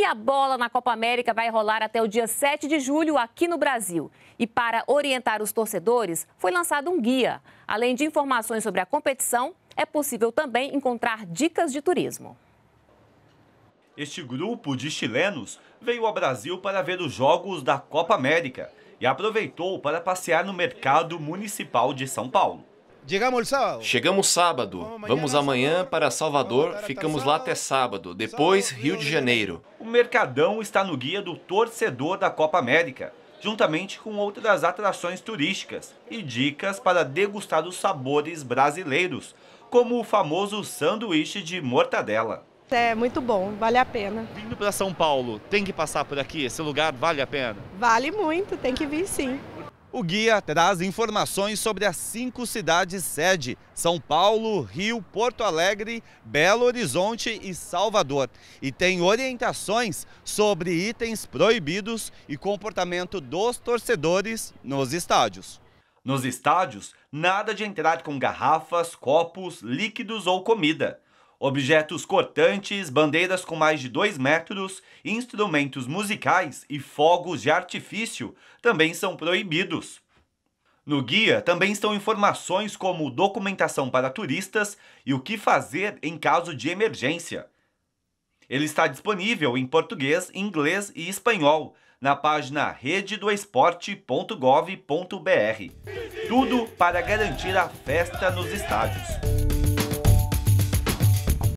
E a bola na Copa América vai rolar até o dia 7 de julho aqui no Brasil. E para orientar os torcedores, foi lançado um guia. Além de informações sobre a competição, é possível também encontrar dicas de turismo. Este grupo de chilenos veio ao Brasil para ver os jogos da Copa América e aproveitou para passear no mercado municipal de São Paulo. Chegamos sábado. Vamos amanhã para Salvador, ficamos lá até sábado, depois Rio de Janeiro. O Mercadão está no guia do torcedor da Copa América, juntamente com outras atrações turísticas e dicas para degustar os sabores brasileiros, como o famoso sanduíche de mortadela. É muito bom, vale a pena. Vindo para São Paulo, tem que passar por aqui? Esse lugar vale a pena? Vale muito, tem que vir sim. O guia traz informações sobre as cinco cidades sede: São Paulo, Rio, Porto Alegre, Belo Horizonte e Salvador. E tem orientações sobre itens proibidos e comportamento dos torcedores nos estádios. Nos estádios, nada de entrar com garrafas, copos, líquidos ou comida objetos cortantes, bandeiras com mais de 2 metros, instrumentos musicais e fogos de artifício também são proibidos. No guia também estão informações como documentação para turistas e o que fazer em caso de emergência. Ele está disponível em português, inglês e espanhol na página rededoesporte.gov.br. Tudo para garantir a festa nos estádios.